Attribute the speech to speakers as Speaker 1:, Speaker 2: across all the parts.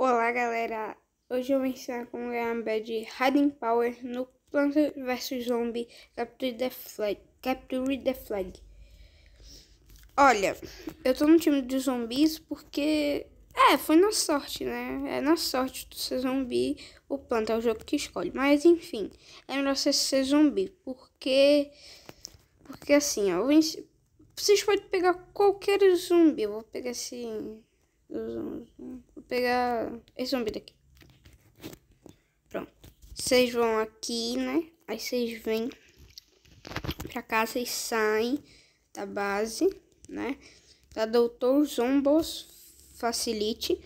Speaker 1: Olá galera, hoje eu vou ensinar como ganhar um bad de Hiding Power no Planta vs Zombie Capture the Flag. Capture the Flag. Olha, eu tô no time de zumbis porque. É, foi na sorte, né? É na sorte de ser zumbi o planta, é o jogo que escolhe. Mas enfim, é melhor você ser zumbi porque. Porque assim, ó, vocês podem pegar qualquer zumbi. Eu vou pegar esse. Assim Vou pegar esse zumbi daqui. Pronto. Vocês vão aqui, né? Aí vocês vêm pra cá, vocês saem da base, né? Da Doutor Zombos Facilite.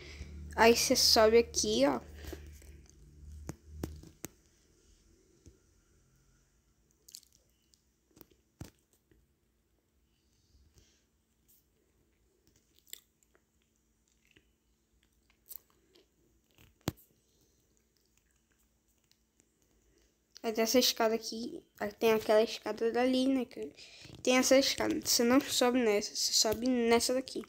Speaker 1: Aí você sobe aqui, ó. até essa escada aqui. Tem aquela escada dali, né? Tem essa escada. Você não sobe nessa, você sobe nessa daqui.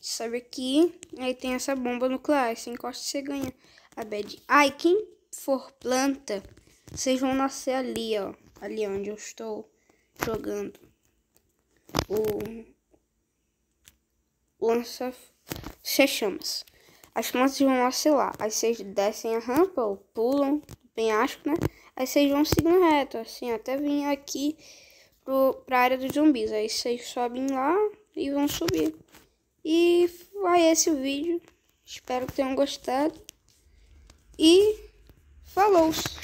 Speaker 1: Você sobe aqui, aí tem essa bomba nuclear. Você encosta e você ganha a bad. Ai, ah, quem for planta, vocês vão nascer ali, ó. Ali onde eu estou jogando. O lança chamas. As plantas vão lá. Aí vocês descem a rampa ou pulam penhasco, né? Aí vocês vão seguindo reto, assim, até vir aqui pro, pra área dos zumbis. Aí vocês sobem lá e vão subir. E foi esse o vídeo. Espero que tenham gostado. E falou! -se.